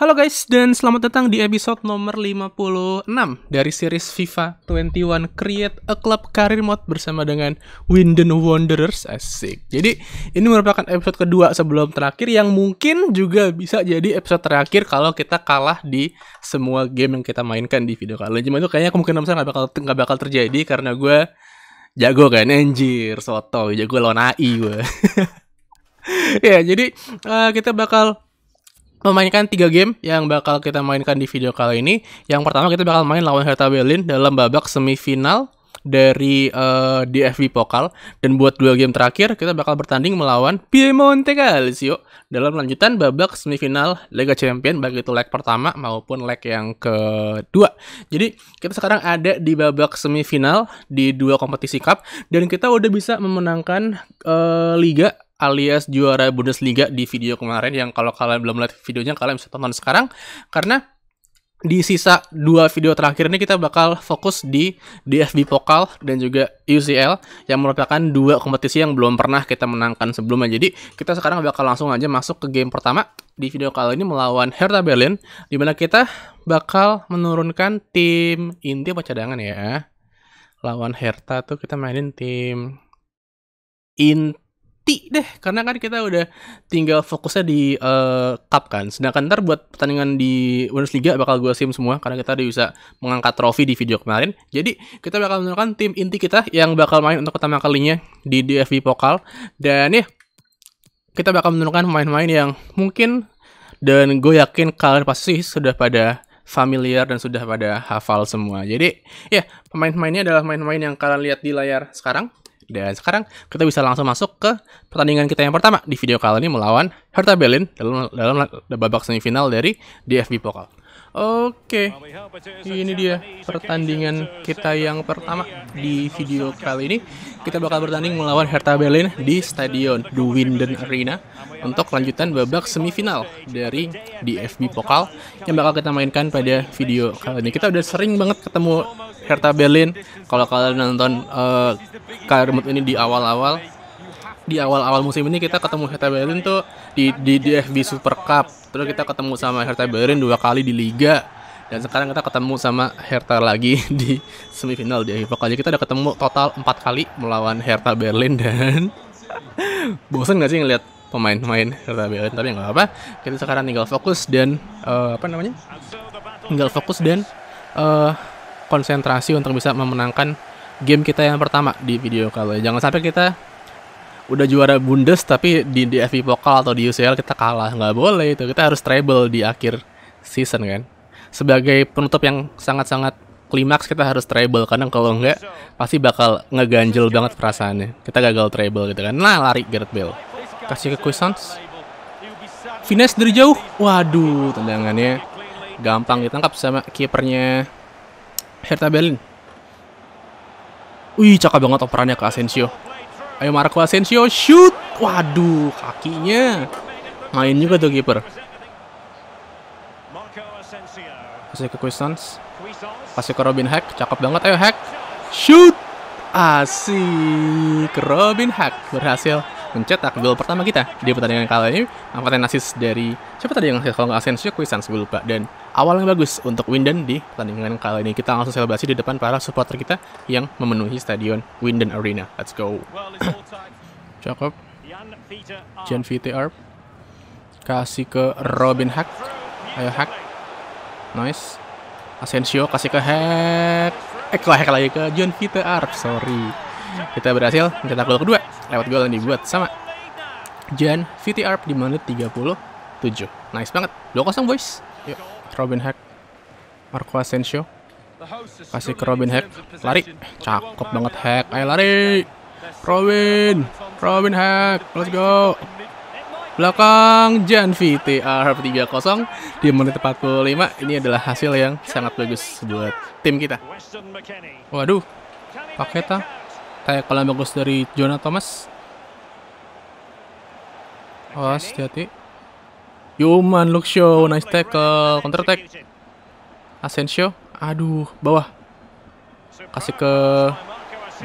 Halo guys, dan selamat datang di episode nomor 56 dari series FIFA 21 Create a Club Career Mode bersama dengan Winden Wanderers. Asik. Jadi, ini merupakan episode kedua sebelum terakhir yang mungkin juga bisa jadi episode terakhir kalau kita kalah di semua game yang kita mainkan di video kali. Cuma itu kayaknya kemungkinan besar nggak bakal, gak bakal terjadi karena gue jago kan, anjir, soto, jago lawan AI gue. ya, jadi uh, kita bakal memainkan tiga game yang bakal kita mainkan di video kali ini. Yang pertama kita bakal main lawan Hertha Berlin dalam babak semifinal dari uh, eh, DFB Pokal dan buat dua game terakhir kita bakal bertanding melawan Piemonte Calcio dalam lanjutan babak semifinal Liga Champion baik itu leg pertama maupun leg yang kedua. Jadi kita sekarang ada di babak semifinal di dua kompetisi cup dan kita udah bisa memenangkan uh, liga alias juara Bundesliga di video kemarin yang kalau kalian belum lihat videonya kalian bisa tonton sekarang karena di sisa dua video terakhir ini kita bakal fokus di DFB Pokal dan juga UCL yang merupakan dua kompetisi yang belum pernah kita menangkan sebelumnya. Jadi kita sekarang bakal langsung aja masuk ke game pertama di video kali ini melawan Hertha Berlin di mana kita bakal menurunkan tim inti apa cadangan ya. Lawan Hertha tuh kita mainin tim inti mati deh karena kan kita udah tinggal fokusnya di uh, cup kan sedangkan ntar buat pertandingan di Bundesliga bakal gue sim semua karena kita udah bisa mengangkat trofi di video kemarin jadi kita bakal menurunkan tim inti kita yang bakal main untuk pertama kalinya di DFB Pokal dan ya kita bakal menurunkan pemain-pemain yang mungkin dan gue yakin kalian pasti sudah pada familiar dan sudah pada hafal semua. Jadi, ya, pemain-pemainnya adalah pemain-pemain yang kalian lihat di layar sekarang dan sekarang kita bisa langsung masuk ke pertandingan kita yang pertama di video kali ini melawan Hertha Berlin dalam dalam babak semifinal dari DFB Pokal. Oke, okay. ini dia pertandingan kita yang pertama di video kali ini. Kita bakal bertanding melawan Hertha Berlin di Stadion Duwinden Arena untuk lanjutan babak semifinal dari DFB Pokal yang bakal kita mainkan pada video kali ini. Kita udah sering banget ketemu Hertha Berlin. Kalau kalian nonton uh, eh, karir ini di awal-awal di awal-awal musim ini kita ketemu Hertha Berlin tuh di di DFB Super Cup. Terus kita ketemu sama Hertha Berlin dua kali di liga. Dan sekarang kita ketemu sama Hertha lagi di semifinal di Pokoknya kita udah ketemu total empat kali melawan Hertha Berlin dan bosan gak sih ngeliat pemain-pemain Hertha Berlin tapi nggak apa-apa kita sekarang tinggal fokus dan uh, apa namanya tinggal fokus dan uh, konsentrasi untuk bisa memenangkan game kita yang pertama di video kali. Ya. Jangan sampai kita udah juara Bundes tapi di DFB Pokal atau di UCL kita kalah. Nggak boleh itu. Kita harus treble di akhir season kan. Sebagai penutup yang sangat-sangat klimaks kita harus treble karena kalau nggak pasti bakal ngeganjel banget perasaannya. Kita gagal treble gitu kan. Nah, lari Gareth Bale. Kasih ke Cuisance. Finesse dari jauh. Waduh, tendangannya gampang ditangkap sama kipernya Hertha Berlin. Wih, cakep banget operannya ke Asensio. Ayo Marco Asensio, shoot! Waduh, kakinya. Main juga tuh kiper. Kasih ke Quistons. Kasih ke Robin Hack, cakep banget. Ayo Hack, shoot! Asik, Robin Hack berhasil mencetak gol pertama kita di pertandingan kali ini. tadi nasis dari siapa tadi yang ngasih kalau nggak Asensio Quistons gue lupa dan awal yang bagus untuk Winden di pertandingan kali ini. Kita langsung selebrasi di depan para supporter kita yang memenuhi stadion Winden Arena. Let's go. Cakep. Jan VTR. Kasih ke Robin Hack. Ayo Hack. Nice. Asensio kasih ke Hack. Eh, ke Hack lagi ke John VTR. Sorry. Kita berhasil mencetak gol kedua lewat gol yang dibuat sama Jan VTR di menit 37. Nice banget. 2-0 boys. Yuk. Robin Hack Marco Asensio kasih ke Robin Hack lari cakep banget Hack ayo lari Robin Robin Hack let's go belakang Jan VTR 3-0 di menit 45 ini adalah hasil yang sangat bagus buat tim kita waduh Paketa, ah. kayak kalau bagus dari Jonah Thomas awas hati-hati Yuman, look show, nice tackle, uh, counter attack. Asensio, aduh, bawah. Kasih ke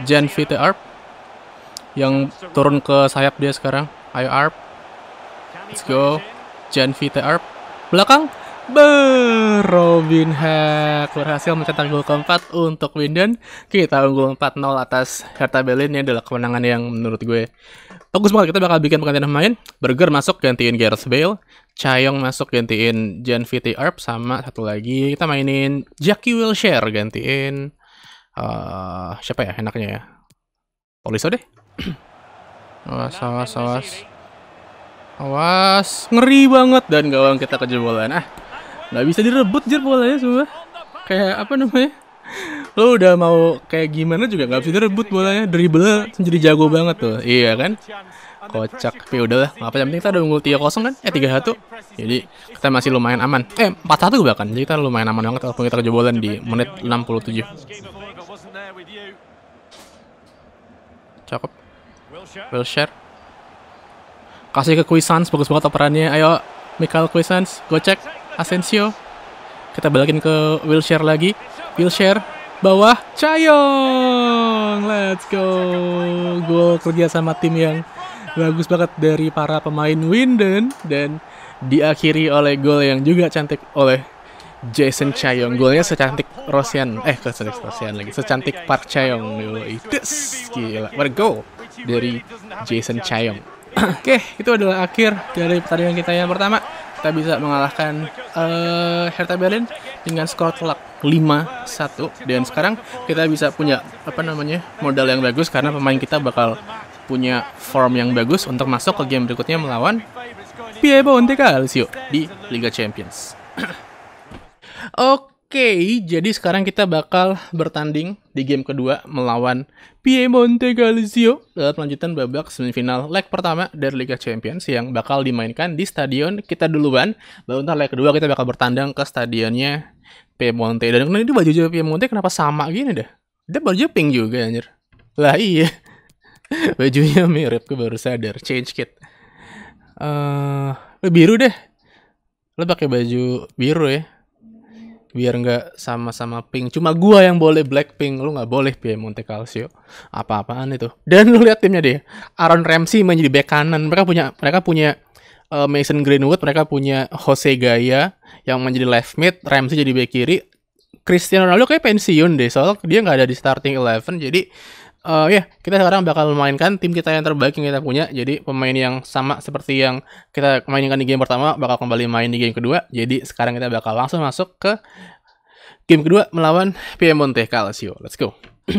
Jan Vite Arp. Yang turun ke sayap dia sekarang. Ayo Arp. Let's go. Jan Vite Arp. Belakang. Ber Robin Hack berhasil mencetak gol keempat untuk Winden. Kita unggul 4-0 atas Hertha Berlin. Ini adalah kemenangan yang menurut gue bagus banget. Kita bakal bikin pergantian pemain. Burger masuk gantiin Gareth Bale. Chayong masuk gantiin Jan VT Arp sama satu lagi kita mainin Jackie Wilshere gantiin uh, siapa ya enaknya ya Poliso deh awas awas awas awas ngeri banget dan gawang kita kejebolan ah nggak bisa direbut jer bolanya semua kayak apa namanya lo udah mau kayak gimana juga nggak bisa direbut bolanya dribble jadi jago banget tuh iya kan Kocak. Tapi udah lah, apa yang penting kita udah unggul tiga kosong kan? Eh tiga satu, Jadi kita masih lumayan aman. Eh empat satu bahkan. Jadi kita lumayan aman banget walaupun kita kejebolan di menit enam puluh 67. Cakep. Wilshire. Kasih ke Quisans bagus banget operannya. Ayo, Michael go gocek. Asensio. Kita balikin ke Wilshire lagi. Wilshire, bawah, Cayong. Let's go. Gol kerja sama tim yang bagus banget dari para pemain Winden dan diakhiri oleh gol yang juga cantik oleh Jason Chayong golnya secantik Rosian eh secantik Rosian lagi secantik Park Chayong itu gila what a goal dari Jason Chayong oke okay, itu adalah akhir dari pertandingan kita yang pertama kita bisa mengalahkan uh, Hertha Berlin dengan skor telak 5-1 dan sekarang kita bisa punya apa namanya modal yang bagus karena pemain kita bakal punya form yang bagus untuk masuk ke game berikutnya melawan Piemonte Calcio di Liga Champions. Oke, okay, jadi sekarang kita bakal bertanding di game kedua melawan Piemonte Calcio dalam lanjutan babak semifinal leg pertama dari Liga Champions yang bakal dimainkan di stadion kita duluan. Lalu ntar leg kedua kita bakal bertandang ke stadionnya Piemonte. Dan ini baju Piemonte kenapa sama gini deh? Dia baju pink juga anjir. Lah iya. bajunya mirip gue baru sadar change kit uh, eh, lo eh, biru deh lo pakai baju biru ya biar nggak sama-sama pink cuma gua yang boleh black pink lo nggak boleh monte Calcio apa-apaan itu dan lo liat timnya deh Aaron Ramsey menjadi back kanan mereka punya mereka punya uh, Mason Greenwood mereka punya Jose Gaya yang menjadi left mid Ramsey jadi back kiri Cristiano Ronaldo kayak pensiun deh soalnya dia nggak ada di starting eleven jadi uh, ya yeah, kita sekarang bakal memainkan tim kita yang terbaik yang kita punya jadi pemain yang sama seperti yang kita mainkan di game pertama bakal kembali main di game kedua jadi sekarang kita bakal langsung masuk ke game kedua melawan Piemonte Calcio let's go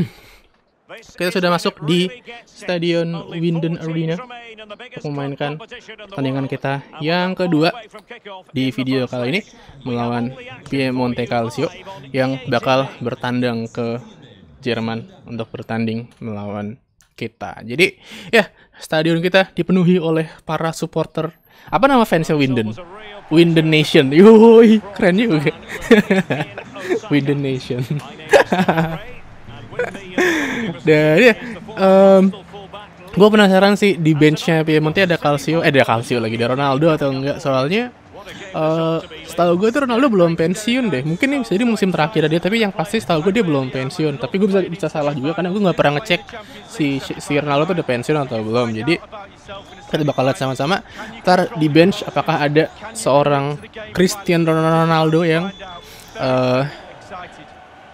kita sudah masuk di Stadion Winden Arena untuk memainkan pertandingan kita yang kedua di video kali ini melawan Piemonte Calcio yang bakal bertandang ke Jerman untuk bertanding melawan kita. Jadi ya stadion kita dipenuhi oleh para supporter apa nama fansnya Winden? Winden Nation. Yoi, keren juga. Winden Nation. Dan ya, um, gue penasaran sih di benchnya Piemonte ada Calcio, eh ada Calcio lagi, ada Ronaldo atau enggak? Soalnya uh, setahu gue itu Ronaldo belum pensiun deh mungkin ini bisa jadi musim terakhir dia tapi yang pasti setahu gue dia belum pensiun tapi gue bisa bisa salah juga karena gue nggak pernah ngecek si si Ronaldo tuh udah pensiun atau belum jadi kita bakal lihat sama-sama ntar di bench apakah ada seorang Christian Ronaldo yang uh,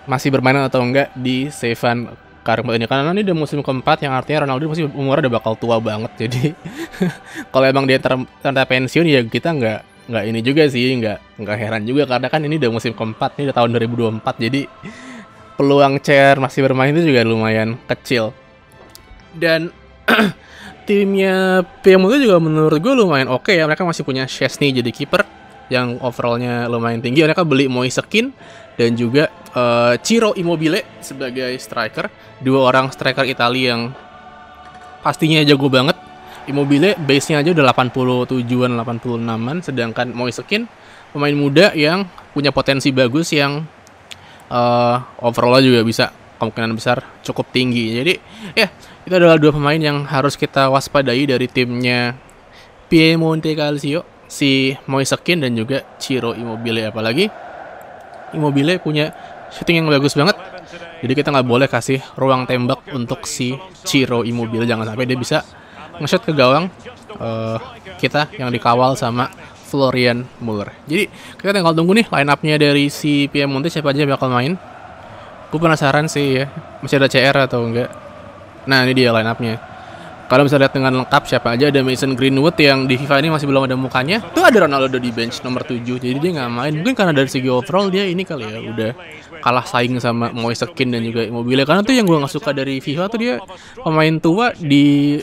masih bermain atau enggak di Sevan karena ini karena ini udah musim keempat yang artinya Ronaldo pasti umurnya udah bakal tua banget jadi kalau emang dia ter, ter pensiun ya kita nggak nggak ini juga sih nggak nggak heran juga karena kan ini udah musim keempat nih udah tahun 2024 jadi peluang chair masih bermain itu juga lumayan kecil dan timnya itu juga menurut gue lumayan oke okay ya mereka masih punya Chesney jadi kiper yang overallnya lumayan tinggi mereka beli Moisekin dan juga uh, Ciro Immobile sebagai striker dua orang striker Italia yang pastinya jago banget Immobile base-nya aja udah 87-an, 86-an sedangkan Moisekin pemain muda yang punya potensi bagus yang uh, eh, overall juga bisa kemungkinan besar cukup tinggi. Jadi ya yeah, itu adalah dua pemain yang harus kita waspadai dari timnya Piemonte Calcio si Moisekin dan juga Ciro Immobile apalagi Immobile punya shooting yang bagus banget jadi kita nggak boleh kasih ruang tembak untuk si Ciro Immobile jangan sampai dia bisa ngeshot ke gawang uh, kita yang dikawal sama Florian Muller. Jadi kita tinggal tunggu nih line up-nya dari si PM Monte siapa aja yang bakal main. Gue penasaran sih ya, masih ada CR atau enggak. Nah ini dia line up-nya. Kalau bisa lihat dengan lengkap siapa aja ada Mason Greenwood yang di FIFA ini masih belum ada mukanya. Tuh ada Ronaldo di bench nomor 7. Jadi dia nggak main. Mungkin karena dari segi overall dia ini kali ya udah kalah saing sama Moise Kean dan juga Immobile. Karena tuh yang gue nggak suka dari FIFA tuh dia pemain tua di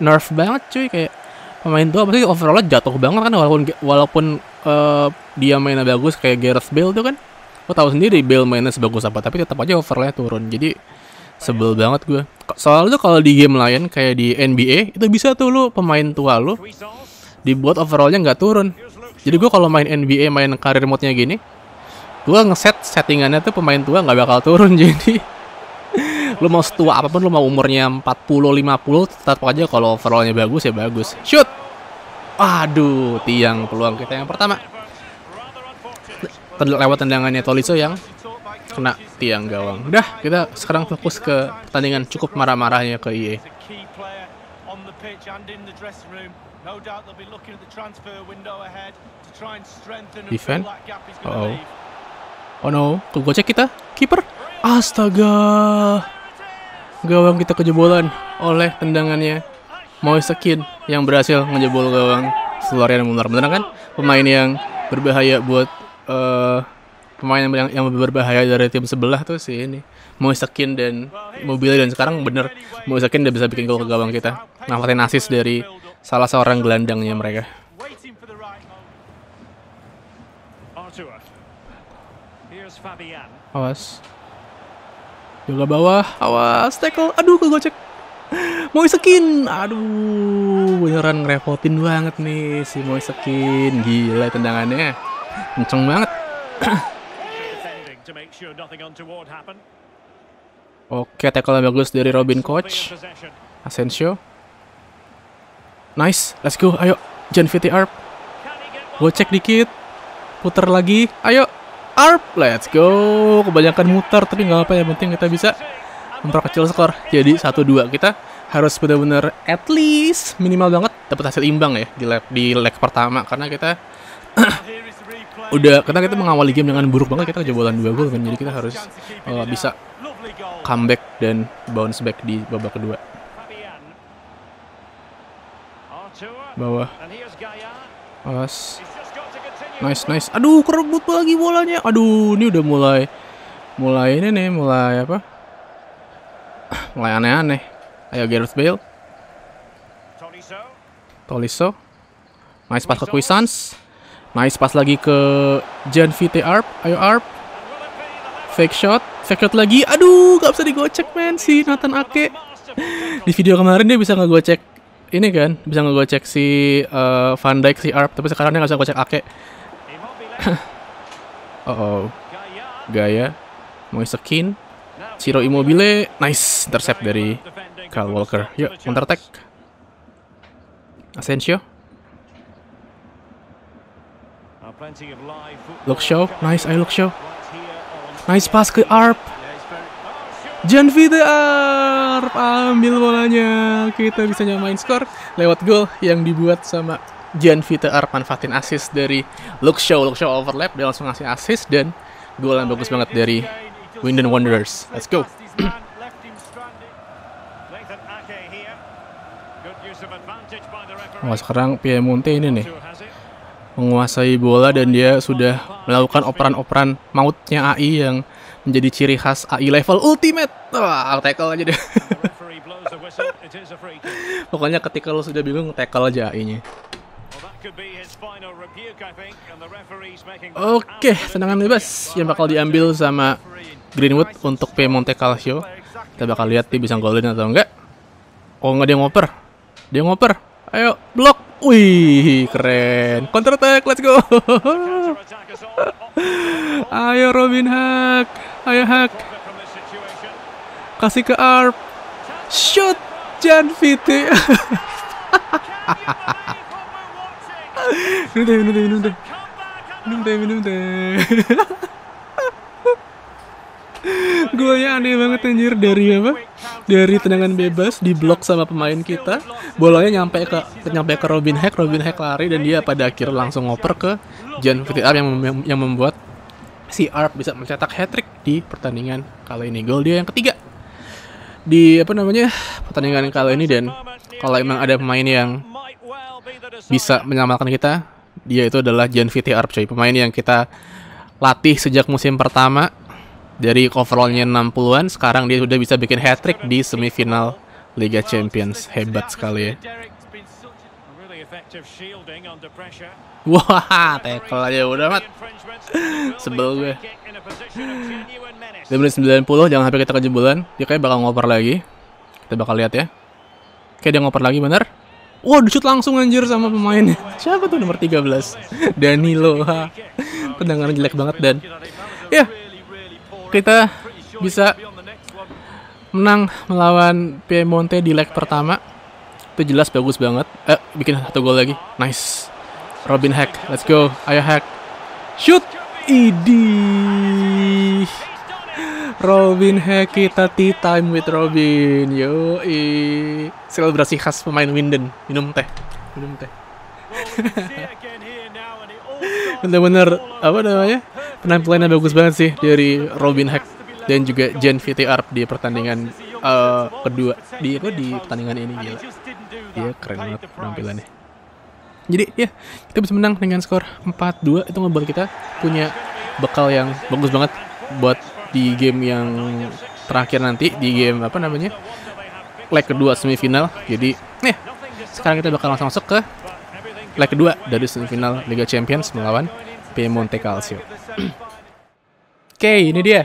nerf banget cuy kayak pemain tua pasti overallnya jatuh banget kan walaupun walaupun uh, dia mainnya bagus kayak Gareth Bale tuh kan lo tahu sendiri Bale mainnya sebagus apa tapi tetap aja overallnya turun jadi sebel banget gue soalnya tuh kalau di game lain kayak di NBA itu bisa tuh lo pemain tua lo dibuat overallnya nggak turun jadi gue kalau main NBA main karir mode-nya gini gue ngeset settingannya tuh pemain tua nggak bakal turun jadi lu mau setua apapun lu mau umurnya 40 50 tetap aja kalau overallnya bagus ya bagus shoot aduh tiang peluang kita yang pertama lewat tendangannya Toliso yang kena tiang gawang udah kita sekarang fokus ke pertandingan cukup marah-marahnya ke IE defend oh oh oh no tuh gocek kita keeper Astaga. Gawang kita kejebolan oleh tendangannya Moise Kean yang berhasil ngejebol gawang Florian Muller. Benar kan? Pemain yang berbahaya buat uh, pemain yang, yang berbahaya dari tim sebelah tuh sih ini Moise Kean dan Mobile dan sekarang bener Moise Kean udah bisa bikin gol ke gawang kita. Manfaatin asis dari salah seorang gelandangnya mereka. Awas. Jaga bawah. Awas, tackle. Aduh, kegocek. Moisekin. Aduh, beneran ngerepotin banget nih si Moisekin. Gila tendangannya. Kenceng banget. Oke, tackle yang bagus dari Robin coach Asensio. Nice, let's go. Ayo, Gen VTR. Gocek dikit. Putar lagi. Ayo. Arp. Let's go. Kebanyakan muter, tapi nggak apa apa ya, yang penting kita bisa memperkecil skor. Jadi 1-2 kita harus benar-benar at least minimal banget dapat hasil imbang ya di leg di leg pertama karena kita udah karena kita mengawali game dengan buruk banget kita kejebolan dua gol kan jadi kita harus uh, bisa comeback dan bounce back di babak kedua bawah Pas. Nice, nice. Aduh, kerebut lagi bolanya. Aduh, ini udah mulai mulai ini nih, mulai apa? mulai aneh-aneh. Ayo Gareth Bale. Toliso Nice pas ke Nice pas lagi ke Jan VT Arp. Ayo Arp. Fake shot. Fake shot lagi. Aduh, gak bisa digocek, man Si Nathan Ake. Di video kemarin dia bisa gocek ini kan bisa ngegocek si uh, Van Dijk si Arp tapi sekarang dia nggak bisa cek Ake oh, oh Gaya mau skin Ciro Immobile nice intercept dari Kyle Walker yuk counter attack Asensio Look show, nice, I look show. Nice pass ke Arp. Janvi The ambil bolanya. Kita bisa nyamain skor lewat gol yang dibuat sama Janvi The manfaatin assist dari Lukshaw, Show Show overlap, dia langsung ngasih assist dan gol yang bagus banget dari Winden Wanderers. Let's go. Wah oh, sekarang Piemonte ini nih menguasai bola dan dia sudah melakukan operan-operan mautnya AI yang menjadi ciri khas AI level ultimate. Wah, tackle aja deh. Pokoknya ketika lo sudah bingung, tackle aja AI-nya. Oke, okay, tendangan bebas yang bakal diambil sama Greenwood untuk Piemonte Calcio. Kita bakal lihat dia bisa golden atau enggak. Oh, enggak dia ngoper. Dia ngoper. Ayo, blok. Wih, keren. Counter attack, let's go. Ayo Robin Hack. Ayo Hack. Kasih ke Arp. Shoot Jan Viti. minum deh, minum deh, minum deh. Minum deh, minum deh. Golnya aneh banget anjir dari apa? Dari tendangan bebas di diblok sama pemain kita. Bolanya nyampe ke nyampe ke Robin Hack, Robin Hack lari dan dia pada akhir langsung ngoper ke John Fittilup yang, mem- yang membuat si Arp bisa mencetak hat-trick di pertandingan kali ini. Gol dia yang ketiga di apa namanya pertandingan kali ini dan kalau emang ada pemain yang bisa menyamakan kita, dia itu adalah Jan Viti coy. Pemain yang kita latih sejak musim pertama dari coverallnya 60-an, sekarang dia sudah bisa bikin hat-trick di semifinal Liga Champions. Hebat sekali ya. Wah, tackle aja udah mat. Sebel gue. Dia menit 90 jangan sampai kita kejebolan. Dia kayak bakal ngoper lagi. Kita bakal lihat ya. Oke, dia ngoper lagi bener. Wah, dicut langsung anjir sama pemainnya. Siapa tuh nomor 13? Danilo. Ha. Pendangan jelek banget dan ya yeah, kita bisa menang melawan Piemonte di leg pertama tapi jelas bagus banget. Eh, bikin satu gol lagi. Nice. Robin Hack. Let's go. Ayo Hack. Shoot. Idi. Robin Hack kita tea time with Robin. Yo, i. Selebrasi khas pemain Winden. Minum teh. Minum teh. Bener-bener apa namanya? Penampilannya bagus banget sih dari Robin Hack dan juga Gen VTR di pertandingan uh, kedua di apa di pertandingan ini gila. Iya keren banget penampilannya. Jadi ya kita bisa menang dengan skor 4-2 itu ngebuat kita punya bekal yang bagus banget buat di game yang terakhir nanti di game apa namanya leg kedua semifinal. Jadi nih eh, sekarang kita bakal langsung masuk ke leg kedua dari semifinal Liga Champions melawan Piemonte Calcio. Oke, okay, ini dia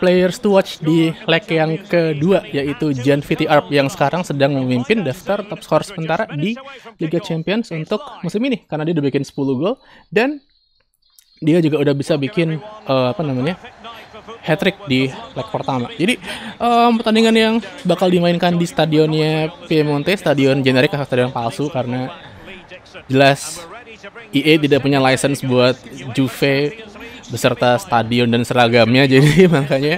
players to watch di leg yang kedua yaitu Jan Arp yang sekarang sedang memimpin daftar top skor sementara di Liga Champions untuk musim ini karena dia udah bikin 10 gol dan dia juga udah bisa bikin uh, apa namanya hat trick di leg pertama. Jadi um, pertandingan yang bakal dimainkan di stadionnya Piemonte, stadion generik atau stadion palsu karena jelas EA tidak punya license buat Juve beserta stadion dan seragamnya jadi makanya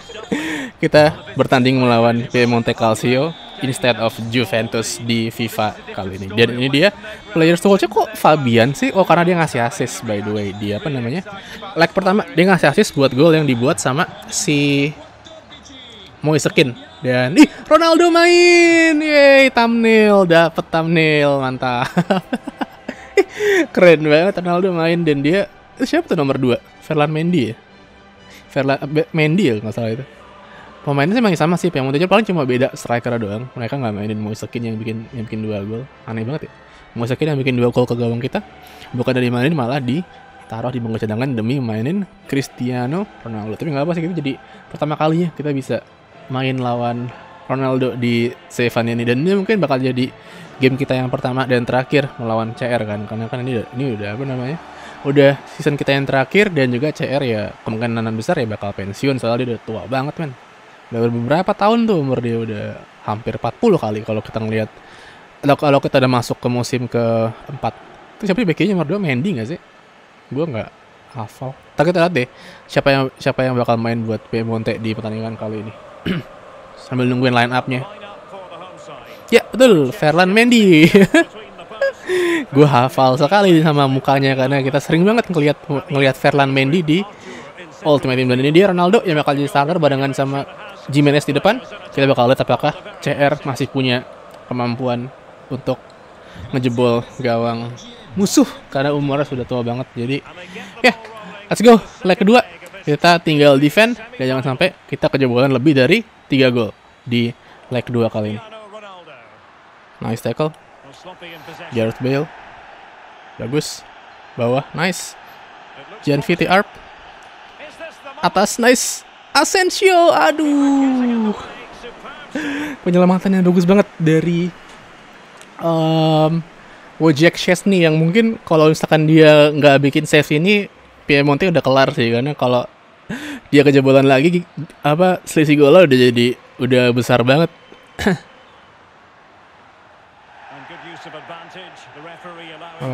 kita bertanding melawan Piemonte Calcio instead of Juventus di FIFA kali ini. Dan ini dia players to watch kok Fabian sih? Oh karena dia ngasih assist by the way. Dia apa namanya? Leg pertama dia ngasih assist buat gol yang dibuat sama si Moisekin dan ih Ronaldo main. Yeay, thumbnail dapat thumbnail mantap. Keren banget Ronaldo main dan dia siapa tuh nomor 2? Ferland Mendy ya? Ferland Mendy ya nggak salah itu. Pemainnya sih masih sama sih, yang muncul paling cuma beda striker doang. Mereka nggak mainin Moisekin yang bikin yang bikin dua gol. Aneh banget ya. Moisekin yang bikin dua gol ke gawang kita bukan dari mainin malah di taruh di bangku cadangan demi mainin Cristiano Ronaldo. Tapi nggak apa sih itu jadi pertama kalinya kita bisa main lawan Ronaldo di Sevania ini dan ini mungkin bakal jadi game kita yang pertama dan terakhir melawan CR kan karena kan ini ini udah apa namanya udah season kita yang terakhir dan juga CR ya kemungkinan besar ya bakal pensiun soalnya dia udah tua banget men udah beberapa tahun tuh umur dia udah hampir 40 kali kalau kita ngelihat kalau kalau kita udah masuk ke musim ke 4 itu siapa sih backnya nomor 2 Mendy gak sih gue gak hafal tapi kita lihat deh siapa yang siapa yang bakal main buat Piemonte di pertandingan kali ini sambil nungguin line upnya ya betul Ferland Mendy gue hafal sekali sama mukanya karena kita sering banget ngelihat ngelihat Ferland Mendy di Ultimate Team dan ini dia Ronaldo yang bakal jadi starter barengan sama Jimenez di depan. Kita bakal lihat apakah CR masih punya kemampuan untuk ngejebol gawang musuh karena umurnya sudah tua banget. Jadi ya, yeah, let's go. Leg kedua kita tinggal defend dan jangan sampai kita kejebolan lebih dari tiga gol di leg kedua kali ini. Nice tackle. Gareth Bale. Bagus. Bawah, nice. Jan VT Arp. Atas, nice. Asensio, aduh. penyelamatan yang bagus banget dari um, Wojciech Szczesny yang mungkin kalau misalkan dia nggak bikin save ini Piemonte udah kelar sih karena kalau dia kejebolan lagi apa selisih golnya udah jadi udah besar banget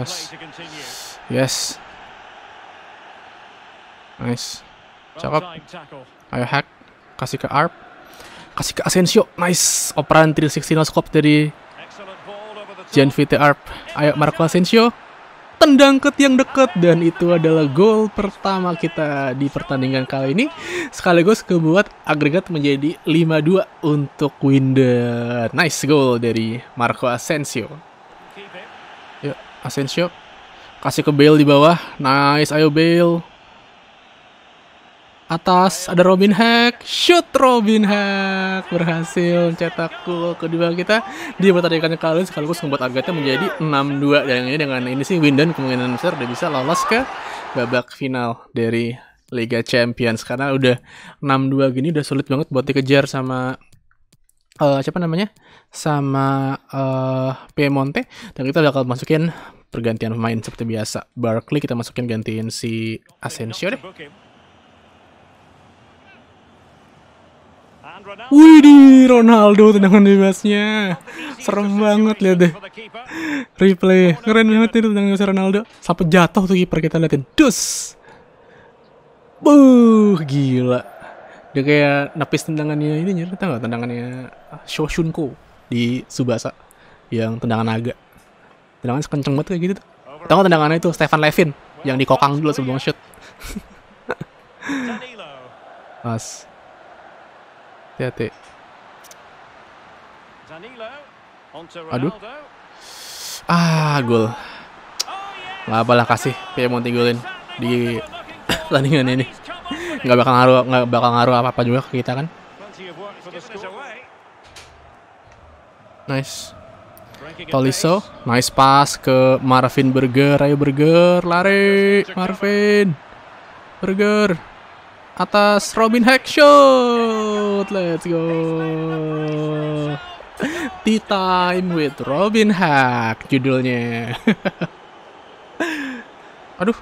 Yes. Yes. Nice. Cakep. Ayo hack. Kasih ke Arp. Kasih ke Asensio. Nice. Operan 360 no scope dari Gen VT Arp. Ayo Marco Asensio. Tendang ke tiang dekat dan itu adalah gol pertama kita di pertandingan kali ini sekaligus kebuat agregat menjadi 5-2 untuk Winder. Nice goal dari Marco Asensio. Asensio. Kasih ke Bale di bawah. Nice, ayo Bale. Atas ada Robin Hack. Shoot Robin Hack. Berhasil mencetak gol kedua kita. Dia pertandingannya kali sekaligus membuat agaknya menjadi 6-2. Dan ini dengan ini sih Winden kemungkinan besar udah bisa lolos ke babak final dari Liga Champions karena udah 6-2 gini udah sulit banget buat dikejar sama uh, siapa namanya sama uh, Piemonte dan kita bakal masukin pergantian pemain seperti biasa Barkley kita masukin gantiin si Asensio deh Wih di Ronaldo tendangan bebasnya Serem banget lihat deh Replay Keren banget itu tendangan bebas Ronaldo Sampai jatuh tuh kiper kita liatin Dus Buh gila dia kayak napis tendangannya ini kita nggak tendangannya Shoshunko di Subasa yang tendangan naga. tendangan sekenceng banget kayak gitu tuh. Tahu tendangannya itu Stefan Levin yang dikokang dulu sebelum shoot. Mas. Hati-hati. Aduh. Ah, gol. nggak apalah kasih Piemonte golin di pertandingan ini nggak bakal ngaruh nggak bakal ngaruh apa apa juga ke kita kan nice Toliso. nice pass ke Marvin Burger ayo Burger lari Marvin Burger atas Robin Hack shot let's go Tea Time with Robin Hack judulnya aduh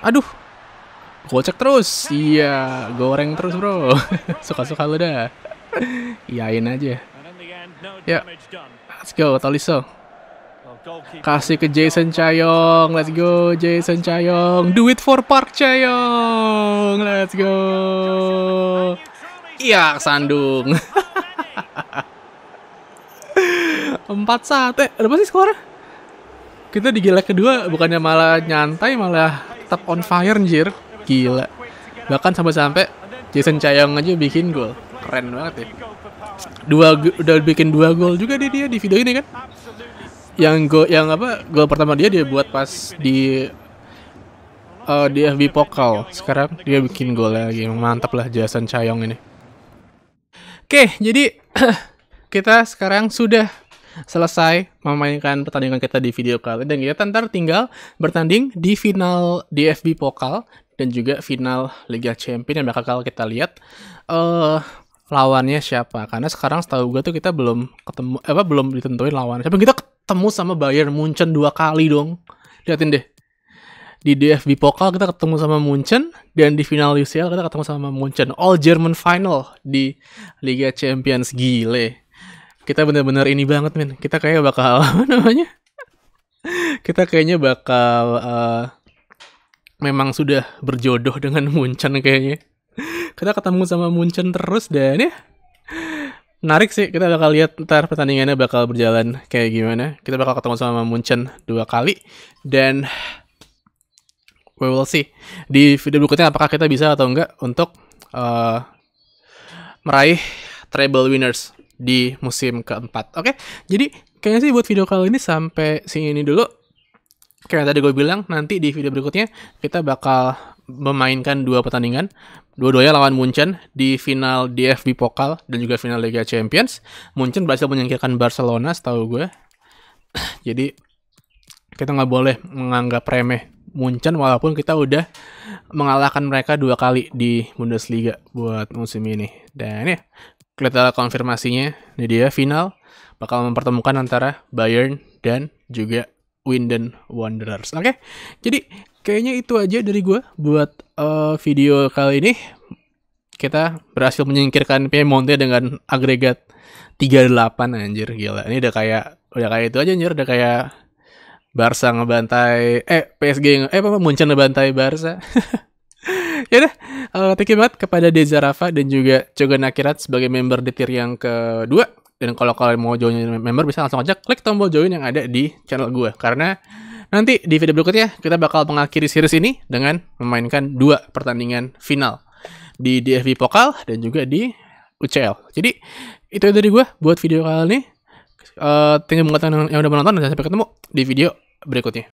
aduh Kocek terus. Iya, goreng terus, Bro. Suka-suka lu dah. Iyain aja. Ya. Let's go, taliso, Kasih ke Jason Chayong. Let's go, Jason Chayong. Do it for Park Chayong. Let's go. Iya, sandung. 4-1. Eh, apa sih skor? Kita di gila kedua bukannya malah nyantai malah tetap on fire anjir. Gila. Bahkan sampai-sampai Jason Cayong aja bikin gol. Keren banget ya. Dua udah bikin dua gol juga dia dia di video ini kan. Yang gol yang apa? Gol pertama dia dia buat pas di uh, di FB Pokal. Sekarang dia bikin gol lagi. Mantap lah Jason Cayong ini. Oke, jadi kita sekarang sudah selesai memainkan pertandingan kita di video kali dan kita ntar tinggal bertanding di final DFB Pokal dan juga final Liga Champions yang bakal kita lihat eh uh, lawannya siapa karena sekarang setahu gue tuh kita belum ketemu apa belum ditentuin lawan Tapi kita ketemu sama Bayern Munchen dua kali dong liatin deh di DFB Pokal kita ketemu sama Munchen dan di final UCL kita ketemu sama Munchen All German Final di Liga Champions gile kita bener-bener ini banget men kita kayaknya bakal apa namanya kita kayaknya bakal uh, memang sudah berjodoh dengan Munchen kayaknya. Kita ketemu sama Munchen terus dan ya menarik sih kita bakal lihat ntar pertandingannya bakal berjalan kayak gimana kita bakal ketemu sama Munchen dua kali dan we will see di video berikutnya apakah kita bisa atau enggak untuk uh, meraih treble winners di musim keempat oke okay? jadi kayaknya sih buat video kali ini sampai sini dulu kayak tadi gue bilang nanti di video berikutnya kita bakal memainkan dua pertandingan dua-duanya lawan Munchen di final DFB Pokal dan juga final Liga Champions Munchen berhasil menyingkirkan Barcelona setahu gue jadi kita nggak boleh menganggap remeh Munchen walaupun kita udah mengalahkan mereka dua kali di Bundesliga buat musim ini dan ya kita konfirmasinya ini dia final bakal mempertemukan antara Bayern dan juga Winden Wanderers. Oke, okay? jadi kayaknya itu aja dari gue buat uh, video kali ini. Kita berhasil menyingkirkan Piemonte dengan agregat 38 anjir gila. Ini udah kayak udah kayak itu aja anjir, udah kayak Barca ngebantai eh PSG eh apa Munchen ngebantai Barca. ya udah, uh, thank you banget kepada Deza Rafa dan juga Cogan Akirat sebagai member detir yang kedua dan kalau kalian mau join member bisa langsung aja klik tombol join yang ada di channel gue karena nanti di video berikutnya kita bakal mengakhiri series ini dengan memainkan dua pertandingan final di DFB Pokal dan juga di UCL. Jadi itu dari gue buat video kali ini. Uh, tinggal mengatakan yang udah menonton dan sampai ketemu di video berikutnya.